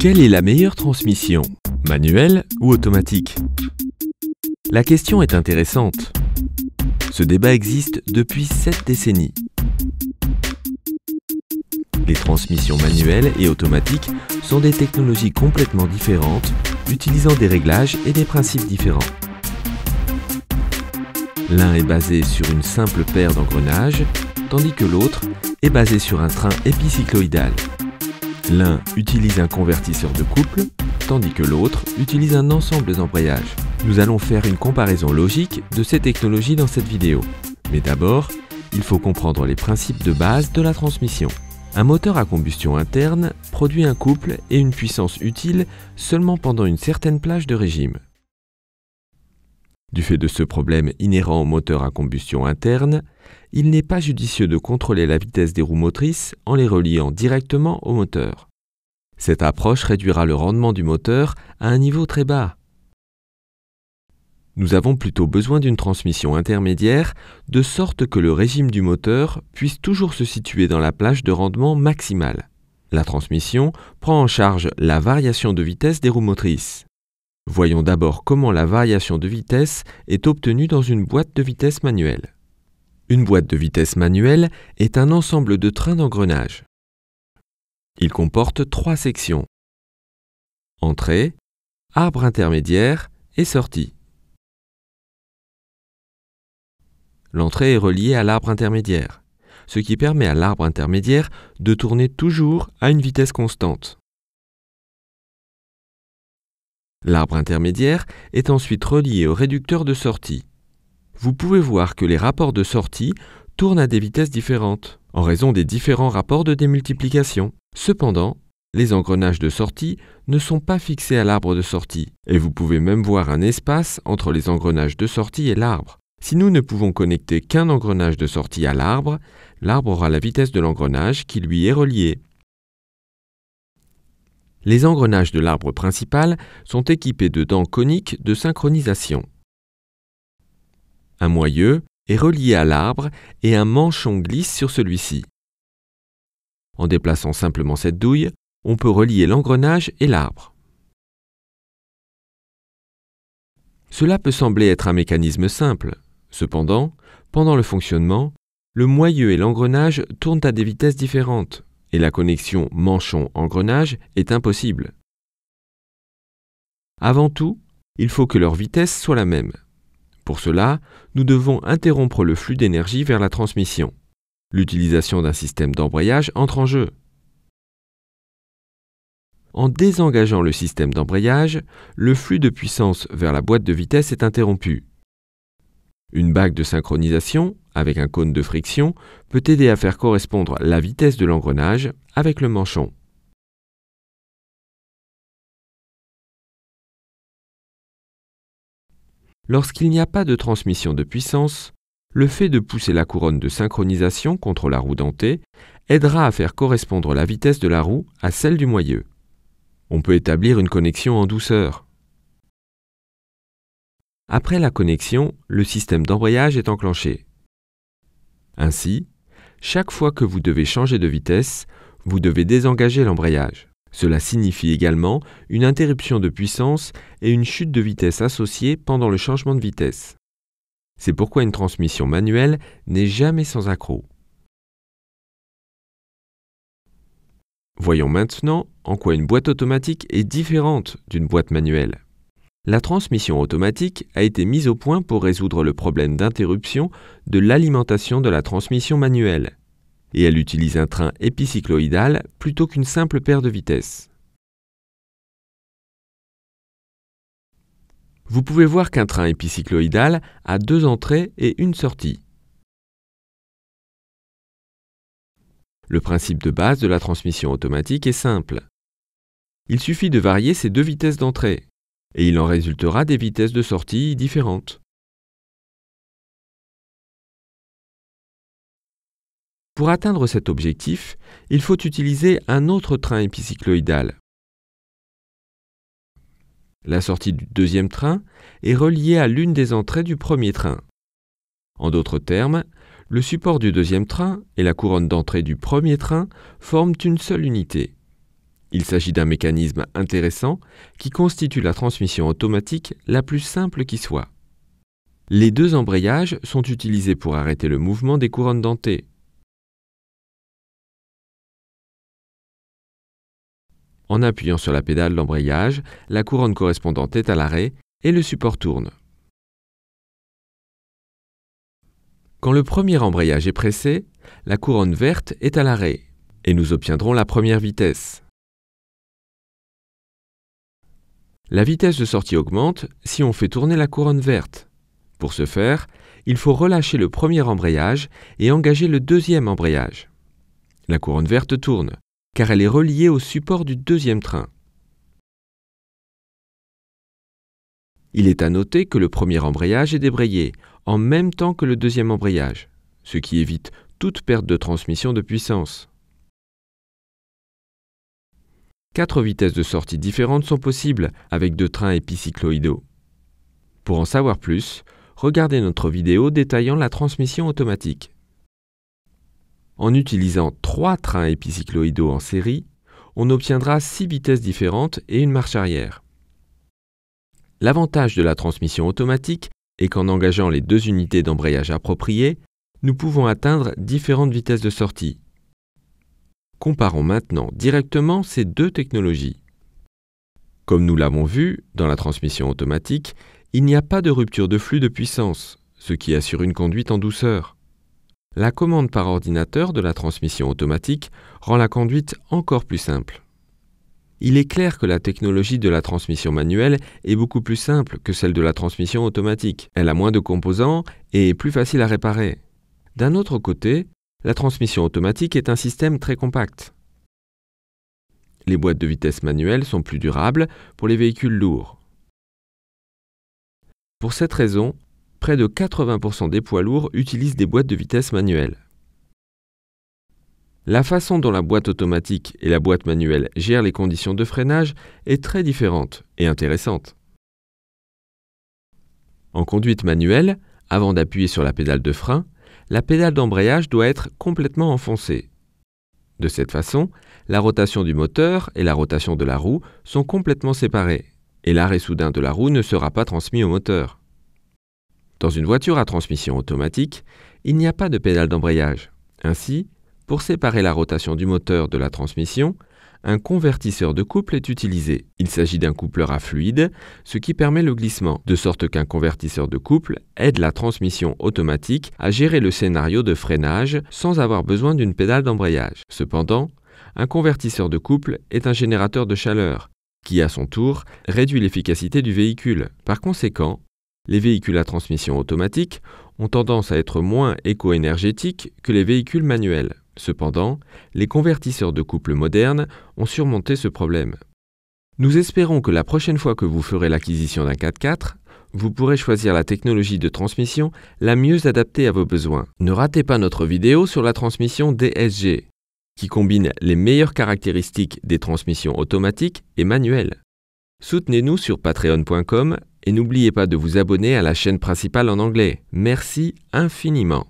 Quelle est la meilleure transmission Manuelle ou automatique La question est intéressante. Ce débat existe depuis 7 décennies. Les transmissions manuelles et automatiques sont des technologies complètement différentes, utilisant des réglages et des principes différents. L'un est basé sur une simple paire d'engrenages, tandis que l'autre est basé sur un train épicycloïdal. L'un utilise un convertisseur de couple, tandis que l'autre utilise un ensemble d'embrayages. Nous allons faire une comparaison logique de ces technologies dans cette vidéo. Mais d'abord, il faut comprendre les principes de base de la transmission. Un moteur à combustion interne produit un couple et une puissance utile seulement pendant une certaine plage de régime. Du fait de ce problème inhérent au moteur à combustion interne, il n'est pas judicieux de contrôler la vitesse des roues motrices en les reliant directement au moteur. Cette approche réduira le rendement du moteur à un niveau très bas. Nous avons plutôt besoin d'une transmission intermédiaire, de sorte que le régime du moteur puisse toujours se situer dans la plage de rendement maximale. La transmission prend en charge la variation de vitesse des roues motrices. Voyons d'abord comment la variation de vitesse est obtenue dans une boîte de vitesse manuelle. Une boîte de vitesse manuelle est un ensemble de trains d'engrenage. Il comporte trois sections. Entrée, arbre intermédiaire et sortie. L'entrée est reliée à l'arbre intermédiaire, ce qui permet à l'arbre intermédiaire de tourner toujours à une vitesse constante. L'arbre intermédiaire est ensuite relié au réducteur de sortie. Vous pouvez voir que les rapports de sortie tournent à des vitesses différentes, en raison des différents rapports de démultiplication. Cependant, les engrenages de sortie ne sont pas fixés à l'arbre de sortie, et vous pouvez même voir un espace entre les engrenages de sortie et l'arbre. Si nous ne pouvons connecter qu'un engrenage de sortie à l'arbre, l'arbre aura la vitesse de l'engrenage qui lui est relié. Les engrenages de l'arbre principal sont équipés de dents coniques de synchronisation. Un moyeu est relié à l'arbre et un manchon glisse sur celui-ci. En déplaçant simplement cette douille, on peut relier l'engrenage et l'arbre. Cela peut sembler être un mécanisme simple. Cependant, pendant le fonctionnement, le moyeu et l'engrenage tournent à des vitesses différentes et la connexion manchon-engrenage est impossible. Avant tout, il faut que leur vitesse soit la même. Pour cela, nous devons interrompre le flux d'énergie vers la transmission. L'utilisation d'un système d'embrayage entre en jeu. En désengageant le système d'embrayage, le flux de puissance vers la boîte de vitesse est interrompu une bague de synchronisation, avec un cône de friction, peut aider à faire correspondre la vitesse de l'engrenage avec le manchon. Lorsqu'il n'y a pas de transmission de puissance, le fait de pousser la couronne de synchronisation contre la roue dentée aidera à faire correspondre la vitesse de la roue à celle du moyeu. On peut établir une connexion en douceur. Après la connexion, le système d'embrayage est enclenché. Ainsi, chaque fois que vous devez changer de vitesse, vous devez désengager l'embrayage. Cela signifie également une interruption de puissance et une chute de vitesse associée pendant le changement de vitesse. C'est pourquoi une transmission manuelle n'est jamais sans accroc. Voyons maintenant en quoi une boîte automatique est différente d'une boîte manuelle. La transmission automatique a été mise au point pour résoudre le problème d'interruption de l'alimentation de la transmission manuelle, et elle utilise un train épicycloïdal plutôt qu'une simple paire de vitesses. Vous pouvez voir qu'un train épicycloïdal a deux entrées et une sortie. Le principe de base de la transmission automatique est simple. Il suffit de varier ces deux vitesses d'entrée et il en résultera des vitesses de sortie différentes. Pour atteindre cet objectif, il faut utiliser un autre train épicycloïdal. La sortie du deuxième train est reliée à l'une des entrées du premier train. En d'autres termes, le support du deuxième train et la couronne d'entrée du premier train forment une seule unité. Il s'agit d'un mécanisme intéressant qui constitue la transmission automatique la plus simple qui soit. Les deux embrayages sont utilisés pour arrêter le mouvement des couronnes dentées. En appuyant sur la pédale d'embrayage, la couronne correspondante est à l'arrêt et le support tourne. Quand le premier embrayage est pressé, la couronne verte est à l'arrêt et nous obtiendrons la première vitesse. La vitesse de sortie augmente si on fait tourner la couronne verte. Pour ce faire, il faut relâcher le premier embrayage et engager le deuxième embrayage. La couronne verte tourne, car elle est reliée au support du deuxième train. Il est à noter que le premier embrayage est débrayé en même temps que le deuxième embrayage, ce qui évite toute perte de transmission de puissance. Quatre vitesses de sortie différentes sont possibles avec deux trains épicycloïdaux. Pour en savoir plus, regardez notre vidéo détaillant la transmission automatique. En utilisant trois trains épicycloïdaux en série, on obtiendra six vitesses différentes et une marche arrière. L'avantage de la transmission automatique est qu'en engageant les deux unités d'embrayage appropriées, nous pouvons atteindre différentes vitesses de sortie, Comparons maintenant directement ces deux technologies. Comme nous l'avons vu dans la transmission automatique, il n'y a pas de rupture de flux de puissance, ce qui assure une conduite en douceur. La commande par ordinateur de la transmission automatique rend la conduite encore plus simple. Il est clair que la technologie de la transmission manuelle est beaucoup plus simple que celle de la transmission automatique. Elle a moins de composants et est plus facile à réparer. D'un autre côté, la transmission automatique est un système très compact. Les boîtes de vitesse manuelles sont plus durables pour les véhicules lourds. Pour cette raison, près de 80% des poids lourds utilisent des boîtes de vitesse manuelles. La façon dont la boîte automatique et la boîte manuelle gèrent les conditions de freinage est très différente et intéressante. En conduite manuelle, avant d'appuyer sur la pédale de frein, la pédale d'embrayage doit être complètement enfoncée. De cette façon, la rotation du moteur et la rotation de la roue sont complètement séparées, et l'arrêt soudain de la roue ne sera pas transmis au moteur. Dans une voiture à transmission automatique, il n'y a pas de pédale d'embrayage. Ainsi, pour séparer la rotation du moteur de la transmission, un convertisseur de couple est utilisé. Il s'agit d'un coupleur à fluide, ce qui permet le glissement, de sorte qu'un convertisseur de couple aide la transmission automatique à gérer le scénario de freinage sans avoir besoin d'une pédale d'embrayage. Cependant, un convertisseur de couple est un générateur de chaleur, qui à son tour réduit l'efficacité du véhicule. Par conséquent, les véhicules à transmission automatique ont tendance à être moins éco-énergétiques que les véhicules manuels. Cependant, les convertisseurs de couple modernes ont surmonté ce problème. Nous espérons que la prochaine fois que vous ferez l'acquisition d'un 4x4, vous pourrez choisir la technologie de transmission la mieux adaptée à vos besoins. Ne ratez pas notre vidéo sur la transmission DSG, qui combine les meilleures caractéristiques des transmissions automatiques et manuelles. Soutenez-nous sur patreon.com et n'oubliez pas de vous abonner à la chaîne principale en anglais. Merci infiniment.